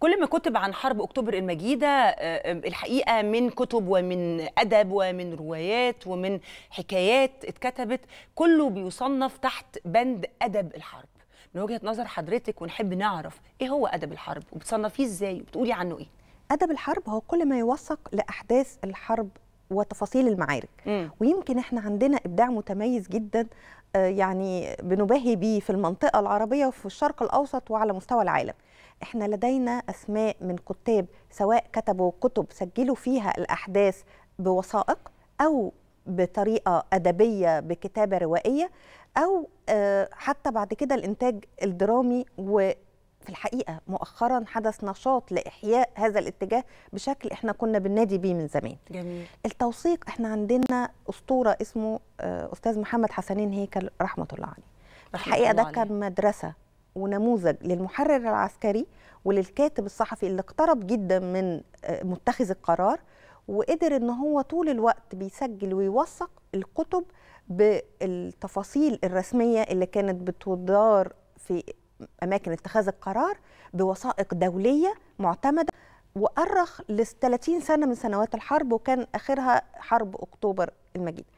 كل ما كتب عن حرب اكتوبر المجيده آه، الحقيقه من كتب ومن ادب ومن روايات ومن حكايات اتكتبت كله بيصنف تحت بند ادب الحرب من وجهه نظر حضرتك ونحب نعرف ايه هو ادب الحرب وبتصنفيه ازاي وبتقولي عنه ايه ادب الحرب هو كل ما يوثق لاحداث الحرب وتفاصيل المعارك م. ويمكن احنا عندنا ابداع متميز جدا آه، يعني بنباهي بيه في المنطقه العربيه وفي الشرق الاوسط وعلى مستوى العالم احنا لدينا اسماء من كتاب سواء كتبوا كتب سجلوا فيها الاحداث بوثائق او بطريقه ادبيه بكتابه روائيه او آه، حتى بعد كده الانتاج الدرامي و في الحقيقه مؤخرا حدث نشاط لاحياء هذا الاتجاه بشكل احنا كنا بننادي بيه من زمان جميل التوثيق احنا عندنا اسطوره اسمه آه، استاذ محمد حسنين هيكل رحمه الله عليه الحقيقه ده كان مدرسه ونموذج للمحرر العسكري وللكاتب الصحفي اللي اقترب جدا من آه، متخذ القرار وقدر ان هو طول الوقت بيسجل ويوثق الكتب بالتفاصيل الرسميه اللي كانت بتدار في اماكن اتخاذ القرار بوثائق دوليه معتمده وأرخ ل 30 سنه من سنوات الحرب وكان اخرها حرب اكتوبر المجيد